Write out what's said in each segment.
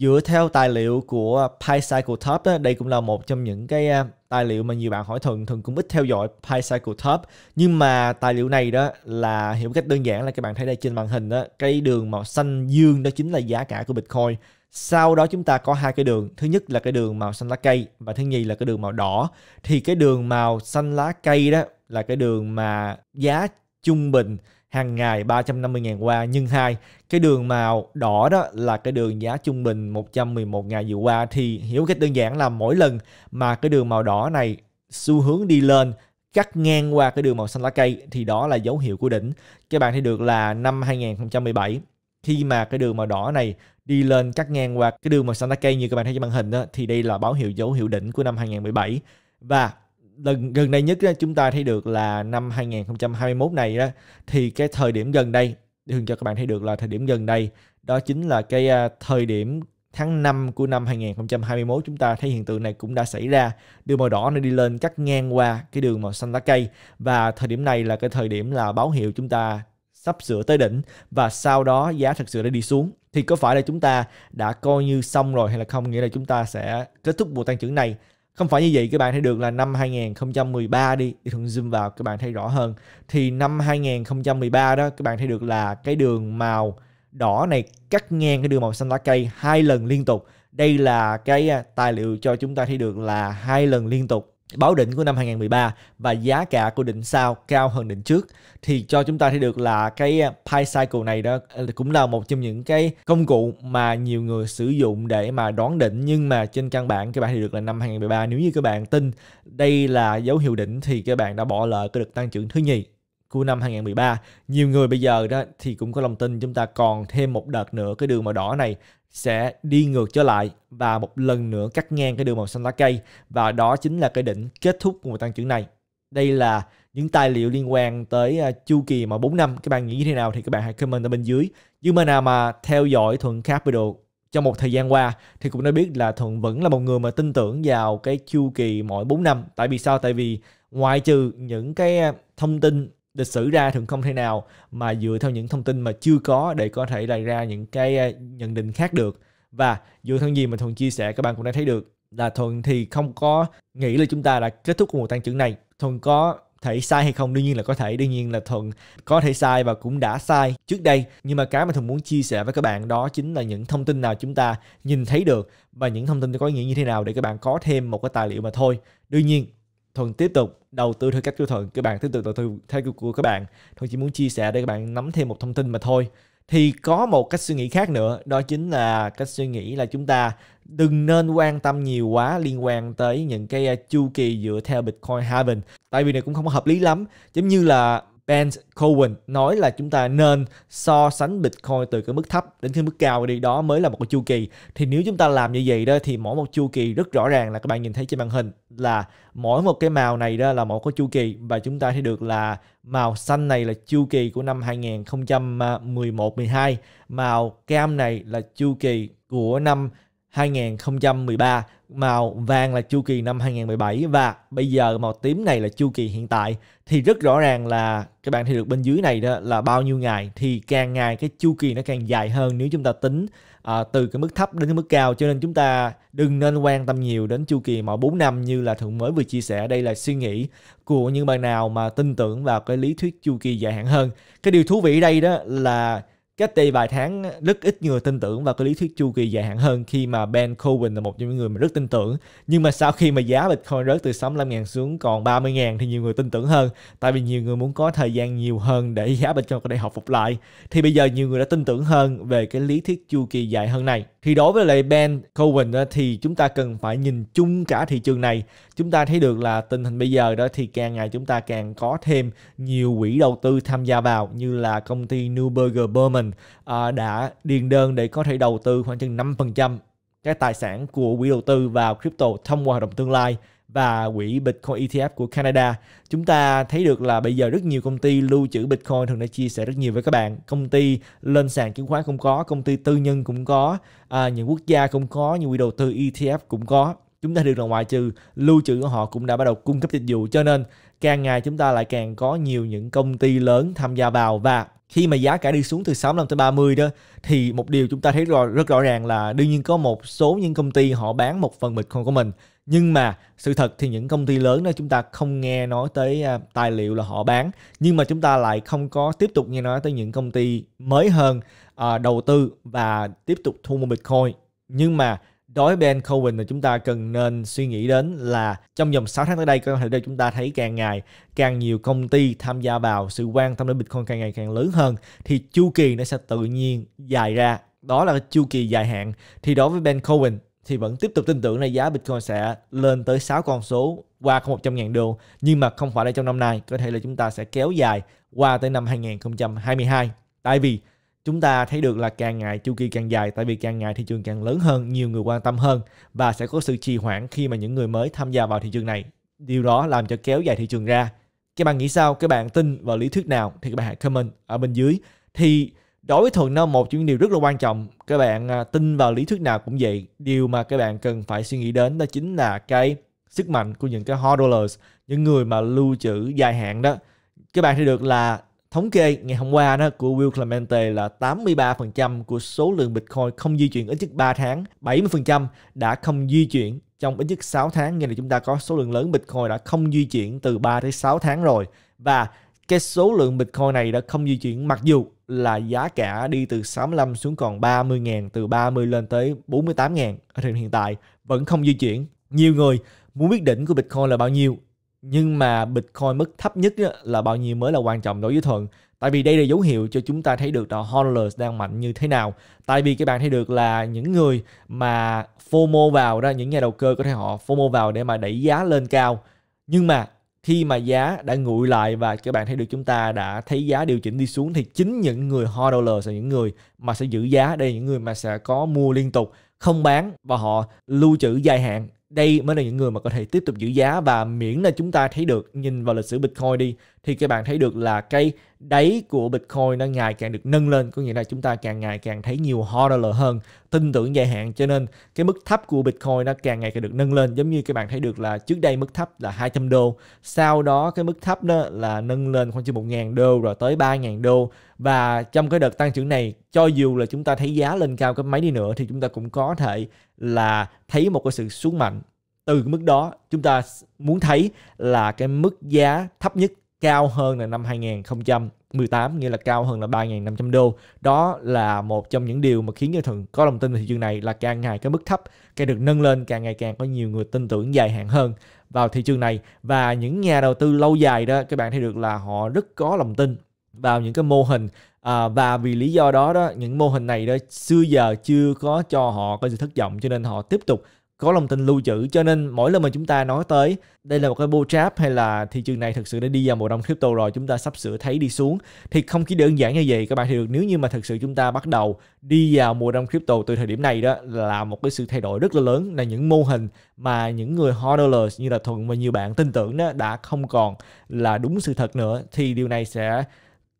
dựa theo tài liệu của PyCycle Top đó, đây cũng là một trong những cái à, tài liệu mà nhiều bạn hỏi thường thường cũng ít theo dõi PyCycle Top nhưng mà tài liệu này đó là hiểu cách đơn giản là các bạn thấy đây trên màn hình đó cái đường màu xanh dương đó chính là giá cả của Bitcoin sau đó chúng ta có hai cái đường thứ nhất là cái đường màu xanh lá cây và thứ nhì là cái đường màu đỏ thì cái đường màu xanh lá cây đó là cái đường mà giá trung bình hàng ngày 350.000 qua nhưng hai Cái đường màu đỏ đó là cái đường giá trung bình 111 ngày vừa qua thì hiểu cách đơn giản là mỗi lần mà cái đường màu đỏ này xu hướng đi lên cắt ngang qua cái đường màu xanh lá cây thì đó là dấu hiệu của đỉnh. Các bạn thấy được là năm 2017 khi mà cái đường màu đỏ này đi lên cắt ngang qua cái đường màu xanh lá cây như các bạn thấy trên màn hình đó thì đây là báo hiệu dấu hiệu đỉnh của năm 2017 và lần gần đây nhất chúng ta thấy được là năm 2021 này đó thì cái thời điểm gần đây thường cho các bạn thấy được là thời điểm gần đây đó chính là cái à, thời điểm tháng 5 của năm 2021 chúng ta thấy hiện tượng này cũng đã xảy ra. Đường màu đỏ nó đi lên cắt ngang qua cái đường màu xanh lá cây và thời điểm này là cái thời điểm là báo hiệu chúng ta sắp sửa tới đỉnh và sau đó giá thật sự đã đi xuống thì có phải là chúng ta đã coi như xong rồi hay là không nghĩa là chúng ta sẽ kết thúc mùa tăng trưởng này không phải như vậy các bạn thấy được là năm 2013 đi thì thường zoom vào các bạn thấy rõ hơn thì năm 2013 đó các bạn thấy được là cái đường màu đỏ này cắt ngang cái đường màu xanh lá cây hai lần liên tục đây là cái à, tài liệu cho chúng ta thấy được là hai lần liên tục báo định của năm 2013 và giá cả của định sau cao hơn định trước thì cho chúng ta thấy được là cái à, pie cycle này đó à, cũng là một trong những cái công cụ mà nhiều người sử dụng để mà đoán định nhưng mà trên căn bản các bạn thì được là năm 2013 nếu như các bạn tin đây là dấu hiệu đỉnh thì các bạn đã bỏ lỡ cái đợt tăng trưởng thứ nhì của năm 2013 nhiều người bây giờ đó thì cũng có lòng tin chúng ta còn thêm một đợt nữa cái đường màu đỏ này sẽ đi ngược trở lại và một lần nữa cắt ngang cái đường màu xanh lá cây và đó chính là cái đỉnh kết thúc của một tăng trưởng này đây là những tài liệu liên quan tới à, chu kỳ mà 4 năm các bạn nghĩ như thế nào thì các bạn hãy comment ở bên dưới nhưng mà nào mà theo dõi thuận capital trong một thời gian qua thì cũng đã biết là thuận vẫn là một người mà tin tưởng vào cái chu kỳ mỗi 4 năm tại vì sao tại vì ngoại trừ những cái à, thông tin lịch sử ra thường không thể nào mà dựa theo những thông tin mà chưa có để có thể là ra những cái nhận định khác được và dựa theo gì mà thuận chia sẻ các bạn cũng đã thấy được là thuận thì không có nghĩ là chúng ta đã kết thúc của một tăng trưởng này thuận có thể sai hay không đương nhiên là có thể đương nhiên là thuận có thể sai và cũng đã sai trước đây nhưng mà cái mà thuận muốn chia sẻ với các bạn đó chính là những thông tin nào chúng ta nhìn thấy được và những thông tin có ý nghĩa như thế nào để các bạn có thêm một cái tài liệu mà thôi đương nhiên Thuận tiếp tục đầu tư theo cách của Thuận các bạn tiếp tục đầu tư theo cách của các bạn Thuận chỉ muốn chia sẻ để các bạn nắm thêm một thông tin mà thôi thì có một cách suy nghĩ khác nữa đó chính là cách suy nghĩ là chúng ta đừng nên quan tâm nhiều quá liên quan tới những cái chu kỳ dựa theo Bitcoin halving tại vì này cũng không hợp lý lắm giống như là Ben Cohen nói là chúng ta nên so sánh Bitcoin từ cái mức thấp đến cái mức cao đi đó mới là một cái chu kỳ. Thì nếu chúng ta làm như vậy đó thì mỗi một chu kỳ rất rõ ràng là các bạn nhìn thấy trên màn hình là mỗi một cái màu này đó là một cái chu kỳ và chúng ta thấy được là màu xanh này là chu kỳ của năm 2011 12, màu cam này là chu kỳ của năm 2013 màu vàng là chu kỳ năm 2017 và bây giờ màu tím này là chu kỳ hiện tại thì rất rõ ràng là các bạn thấy được bên dưới này đó là bao nhiêu ngày thì càng ngày cái chu kỳ nó càng dài hơn nếu chúng ta tính à, từ cái mức thấp đến cái mức cao cho nên chúng ta đừng nên quan tâm nhiều đến chu kỳ màu 4 năm như là thượng mới vừa chia sẻ đây là suy nghĩ của những bạn nào mà tin tưởng vào cái lý thuyết chu kỳ dài hạn hơn cái điều thú vị ở đây đó là Cách đây vài tháng, rất ít người tin tưởng vào cái lý thuyết chu kỳ dài hạn hơn khi mà Ben Cohen là một trong những người mà rất tin tưởng. Nhưng mà sau khi mà giá Bitcoin rớt từ 65.000 xuống còn 30.000 thì nhiều người tin tưởng hơn. Tại vì nhiều người muốn có thời gian nhiều hơn để giá Bitcoin có thể hồi phục lại. Thì bây giờ nhiều người đã tin tưởng hơn về cái lý thuyết chu kỳ dài hơn này thì đối với lại Ben Cohen đó, thì chúng ta cần phải nhìn chung cả thị trường này chúng ta thấy được là tình hình bây giờ đó thì càng ngày chúng ta càng có thêm nhiều quỹ đầu tư tham gia vào như là công ty Neuberger Berman à, đã điền đơn để có thể đầu tư khoảng chừng 5% cái tài sản của quỹ đầu tư vào crypto thông qua hợp đồng tương lai và quỹ Bitcoin ETF của Canada. Chúng ta thấy được là bây giờ rất nhiều công ty lưu trữ Bitcoin thường đã chia sẻ rất nhiều với các bạn. Công ty lên sàn chứng khoán cũng có, công ty tư nhân cũng có, à, những quốc gia cũng có, những quỹ đầu tư ETF cũng có. Chúng ta được là ngoại trừ lưu trữ của họ cũng đã bắt đầu cung cấp dịch vụ cho nên càng ngày chúng ta lại càng có nhiều những công ty lớn tham gia vào và khi mà giá cả đi xuống từ 65 tới 30 đó thì một điều chúng ta thấy rõ, rất rõ ràng là đương nhiên có một số những công ty họ bán một phần Bitcoin của mình nhưng mà sự thật thì những công ty lớn đó chúng ta không nghe nói tới à, tài liệu là họ bán nhưng mà chúng ta lại không có tiếp tục nghe nói tới những công ty mới hơn uh, đầu tư và tiếp tục thu mua bitcoin nhưng mà đối với Ben Cohen thì chúng ta cần nên suy nghĩ đến là trong vòng 6 tháng tới đây có thể đây chúng ta thấy càng ngày càng nhiều công ty tham gia vào sự quan tâm đến Bitcoin càng ngày càng lớn hơn thì chu kỳ nó sẽ tự nhiên dài ra đó là chu kỳ dài hạn thì đối với Ben Cohen thì vẫn tiếp tục tin tưởng là giá Bitcoin sẽ lên tới 6 con số qua 100 000 đô nhưng mà không phải là trong năm nay có thể là chúng ta sẽ kéo dài qua tới năm 2022 tại vì chúng ta thấy được là càng ngày chu kỳ càng dài tại vì càng ngày thị trường càng lớn hơn nhiều người quan tâm hơn và sẽ có sự trì hoãn khi mà những người mới tham gia vào thị trường này điều đó làm cho kéo dài thị trường ra các bạn nghĩ sao các bạn tin vào lý thuyết nào thì các bạn hãy comment ở bên dưới thì đối với thuần nơ một những điều rất là quan trọng các bạn à, tin vào lý thuyết nào cũng vậy điều mà các bạn cần phải suy nghĩ đến đó chính là cái sức mạnh của những cái hodlers, những người mà lưu trữ dài hạn đó các bạn thấy được là thống kê ngày hôm qua đó của Will Clemente là 83% của số lượng Bitcoin không di chuyển ít nhất 3 tháng, 70% đã không di chuyển trong ít nhất 6 tháng, nghĩa là chúng ta có số lượng lớn Bitcoin đã không di chuyển từ 3 tới 6 tháng rồi. Và cái số lượng Bitcoin này đã không di chuyển mặc dù là giá cả đi từ 65 xuống còn 30 ngàn, từ 30 lên tới 48 ngàn ở thời điểm hiện tại, vẫn không di chuyển. Nhiều người muốn biết đỉnh của Bitcoin là bao nhiêu, nhưng mà Bitcoin mức thấp nhất là bao nhiêu mới là quan trọng đối với Thuận. Tại vì đây là dấu hiệu cho chúng ta thấy được là hodlers đang mạnh như thế nào. Tại vì các bạn thấy được là những người mà FOMO vào đó, những nhà đầu cơ có thể họ FOMO vào để mà đẩy giá lên cao. Nhưng mà khi mà giá đã nguội lại và các bạn thấy được chúng ta đã thấy giá điều chỉnh đi xuống thì chính những người holder là những người mà sẽ giữ giá đây là những người mà sẽ có mua liên tục không bán và họ lưu trữ dài hạn đây mới là những người mà có thể tiếp tục giữ giá và miễn là chúng ta thấy được nhìn vào lịch sử Bitcoin đi thì các bạn thấy được là cái đáy của Bitcoin nó ngày càng được nâng lên có nghĩa là chúng ta càng ngày càng thấy nhiều hodler hơn tin tưởng dài hạn cho nên cái mức thấp của Bitcoin nó càng ngày càng được nâng lên giống như các bạn thấy được là trước đây mức thấp là 200 đô sau đó cái mức thấp đó là nâng lên khoảng chừng 1.000 đô rồi tới 3.000 đô và trong cái đợt tăng trưởng này cho dù là chúng ta thấy giá lên cao cái mấy đi nữa thì chúng ta cũng có thể là thấy một cái sự xuống mạnh từ mức đó chúng ta muốn thấy là cái mức giá thấp nhất cao hơn là năm 2018 nghĩa là cao hơn là 3.500 đô đó là một trong những điều mà khiến cho thường có lòng tin về thị trường này là càng ngày cái mức thấp càng được nâng lên càng ngày càng có nhiều người tin tưởng dài hạn hơn vào thị trường này và những nhà đầu tư lâu dài đó các bạn thấy được là họ rất có lòng tin vào những cái mô hình à, và vì lý do đó đó những mô hình này đó xưa giờ chưa có cho họ có sự thất vọng cho nên họ tiếp tục có lòng tin lưu trữ cho nên mỗi lần mà chúng ta nói tới đây là một cái bull trap hay là thị trường này thực sự đã đi vào mùa đông crypto rồi chúng ta sắp sửa thấy đi xuống thì không chỉ đơn giản như vậy các bạn hiểu được nếu như mà thực sự chúng ta bắt đầu đi vào mùa đông crypto từ thời điểm này đó là một cái sự thay đổi rất là lớn là những mô hình mà những người hodlers như là thuận và nhiều bạn tin tưởng đó đã không còn là đúng sự thật nữa thì điều này sẽ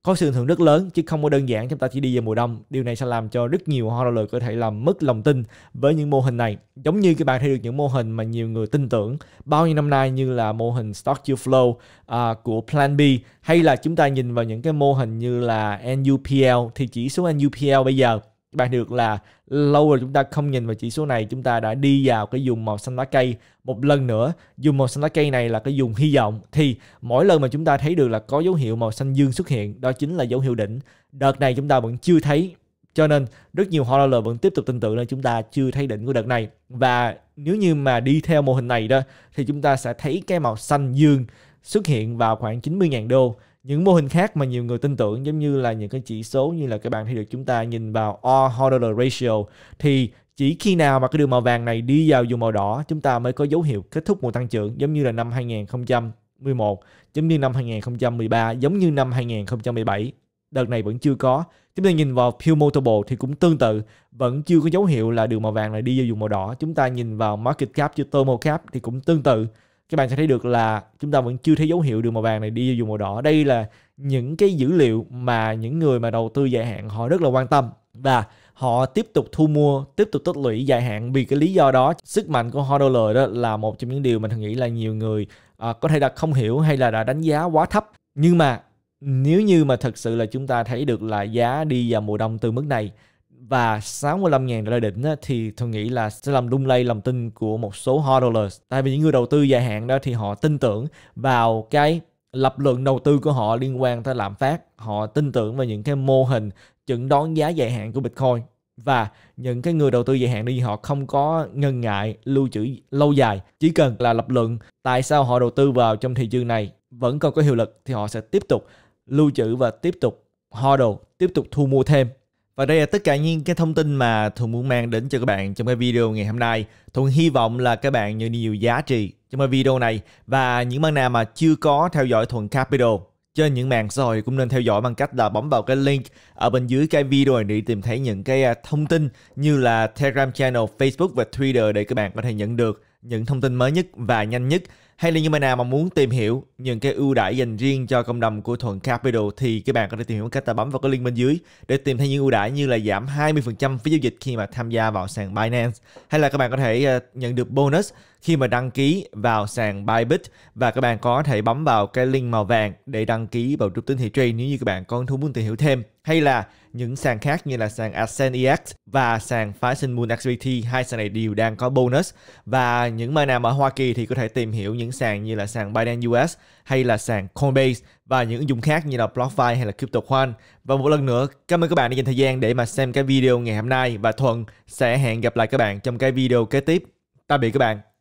có sự thưởng rất lớn chứ không có đơn giản chúng ta chỉ đi vào mùa đông điều này sẽ làm cho rất nhiều hoa horror có thể làm mất lòng tin với những mô hình này giống như các bạn thấy được những mô hình mà nhiều người tin tưởng bao nhiêu năm nay như là mô hình stock you flow uh, của plan b hay là chúng ta nhìn vào những cái mô hình như là nupl thì chỉ số nupl bây giờ bạn được là lâu rồi chúng ta không nhìn vào chỉ số này chúng ta đã đi vào cái dùng màu xanh lá cây một lần nữa dùng màu xanh lá cây này là cái dùng hy vọng thì mỗi lần mà chúng ta thấy được là có dấu hiệu màu xanh dương xuất hiện đó chính là dấu hiệu đỉnh đợt này chúng ta vẫn chưa thấy cho nên rất nhiều hoa horror vẫn tiếp tục tin tưởng là chúng ta chưa thấy đỉnh của đợt này và nếu như mà đi theo mô hình này đó thì chúng ta sẽ thấy cái màu xanh dương xuất hiện vào khoảng 90.000 đô những mô hình khác mà nhiều người tin tưởng giống như là những cái chỉ số như là các bạn thấy được chúng ta nhìn vào R hodler ratio thì chỉ khi nào mà cái đường màu vàng này đi vào dùng màu đỏ chúng ta mới có dấu hiệu kết thúc mùa tăng trưởng giống như là năm 2011 giống như năm 2013 giống như năm 2017 đợt này vẫn chưa có chúng ta nhìn vào Pew Multiple thì cũng tương tự vẫn chưa có dấu hiệu là đường màu vàng này đi vào dùng màu đỏ chúng ta nhìn vào Market Cap chứ Thermal Cap thì cũng tương tự các bạn sẽ thấy được là chúng ta vẫn chưa thấy dấu hiệu đường màu vàng này đi vào màu đỏ đây là những cái dữ liệu mà những người mà đầu tư dài hạn họ rất là quan tâm và họ tiếp tục thu mua tiếp tục tích lũy dài hạn vì cái lý do đó sức mạnh của hot dollar đó là một trong những điều mà mình nghĩ là nhiều người à, có thể là không hiểu hay là đã đánh giá quá thấp nhưng mà nếu như mà thật sự là chúng ta thấy được là giá đi vào mùa đông từ mức này và 65.000 đô la đỉnh á, thì tôi nghĩ là sẽ làm lung lay lòng tin của một số hodlers. Tại vì những người đầu tư dài hạn đó thì họ tin tưởng vào cái lập luận đầu tư của họ liên quan tới lạm phát. Họ tin tưởng vào những cái mô hình chẩn đoán giá dài hạn của Bitcoin và những cái người đầu tư dài hạn đi họ không có ngần ngại lưu trữ lâu dài chỉ cần là lập luận tại sao họ đầu tư vào trong thị trường này vẫn còn có hiệu lực thì họ sẽ tiếp tục lưu trữ và tiếp tục hodl tiếp tục thu mua thêm và đây là tất cả những cái thông tin mà Thuận muốn mang đến cho các bạn trong cái video ngày hôm nay. Thuận hy vọng là các bạn nhận nhiều giá trị trong cái video này và những bạn nào mà chưa có theo dõi Thuận Capital trên những mạng xã hội cũng nên theo dõi bằng cách là bấm vào cái link ở bên dưới cái video này để tìm thấy những cái à, thông tin như là Telegram channel, Facebook và Twitter để các bạn có thể nhận được những thông tin mới nhất và nhanh nhất hay là như bạn nào mà muốn tìm hiểu những cái ưu đãi dành riêng cho cộng đồng của Thuận Capital thì các bạn có thể tìm hiểu cách ta bấm vào cái link bên dưới để tìm thấy những ưu đãi như là giảm 20% phí giao dịch khi mà tham gia vào sàn Binance hay là các bạn có thể ờ, nhận được bonus khi mà đăng ký vào sàn Bybit và các bạn có thể bấm vào cái link màu vàng để đăng ký vào trung tín thị trade nếu như các bạn có thú muốn tìm hiểu thêm hay là những sàn khác như là sàn Ascend EX và sàn phái Moon XBT, hai sàn này đều đang có bonus và những nơi nào ở Hoa Kỳ thì có thể tìm hiểu những sàn như là sàn Binance US hay là sàn Coinbase và những ứng dụng khác như là BlockFi hay là CryptoCoin Và một lần nữa, cảm ơn các bạn đã dành thời gian để mà xem cái video ngày hôm nay và Thuận sẽ hẹn gặp lại các bạn trong cái video kế tiếp. Tạm biệt các bạn.